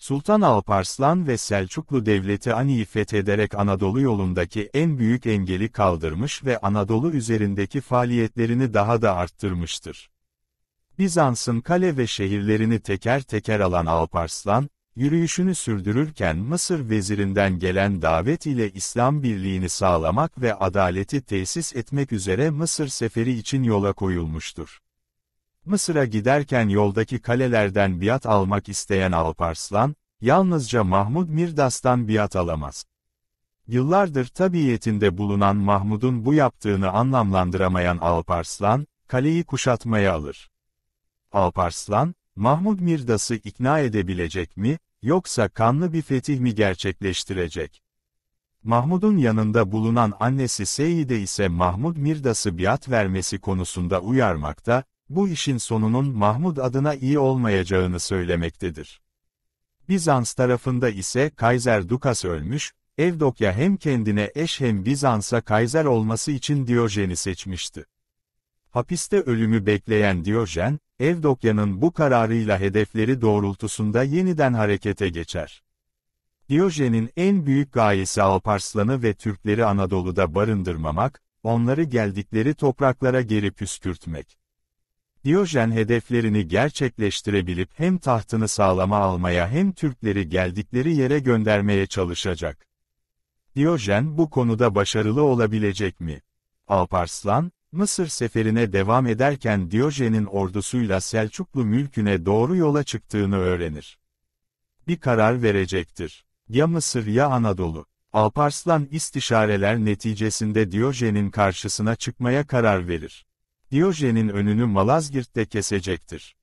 Sultan Alparslan ve Selçuklu Devleti Ani'yi fethederek Anadolu yolundaki en büyük engeli kaldırmış ve Anadolu üzerindeki faaliyetlerini daha da arttırmıştır. Bizans'ın kale ve şehirlerini teker teker alan Alparslan, yürüyüşünü sürdürürken Mısır vezirinden gelen davet ile İslam birliğini sağlamak ve adaleti tesis etmek üzere Mısır seferi için yola koyulmuştur. Mısır'a giderken yoldaki kalelerden biat almak isteyen Alparslan, yalnızca Mahmud Mirdas'tan biat alamaz. Yıllardır tabiyetinde bulunan Mahmud'un bu yaptığını anlamlandıramayan Alparslan, kaleyi kuşatmaya alır. Alparslan, Mahmud Mirdas'ı ikna edebilecek mi, yoksa kanlı bir fetih mi gerçekleştirecek? Mahmud'un yanında bulunan annesi Seyide ise Mahmud Mirdas'ı biat vermesi konusunda uyarmakta, bu işin sonunun Mahmud adına iyi olmayacağını söylemektedir. Bizans tarafında ise Kaiser Dukas ölmüş, Evdokya hem kendine eş hem Bizans'a Kaiser olması için Diyojen'i seçmişti. Hapiste ölümü bekleyen Diyojen, Evdokya'nın bu kararıyla hedefleri doğrultusunda yeniden harekete geçer. Diyojen'in en büyük gayesi Alparslan'ı ve Türkleri Anadolu'da barındırmamak, onları geldikleri topraklara geri püskürtmek. Diyojen hedeflerini gerçekleştirebilip hem tahtını sağlama almaya hem Türkleri geldikleri yere göndermeye çalışacak. Diyojen bu konuda başarılı olabilecek mi? Alparslan, Mısır seferine devam ederken Diyojen'in ordusuyla Selçuklu mülküne doğru yola çıktığını öğrenir. Bir karar verecektir. Ya Mısır ya Anadolu. Alparslan istişareler neticesinde Diyojen'in karşısına çıkmaya karar verir. Diyojen'in önünü Malazgirt'te kesecektir.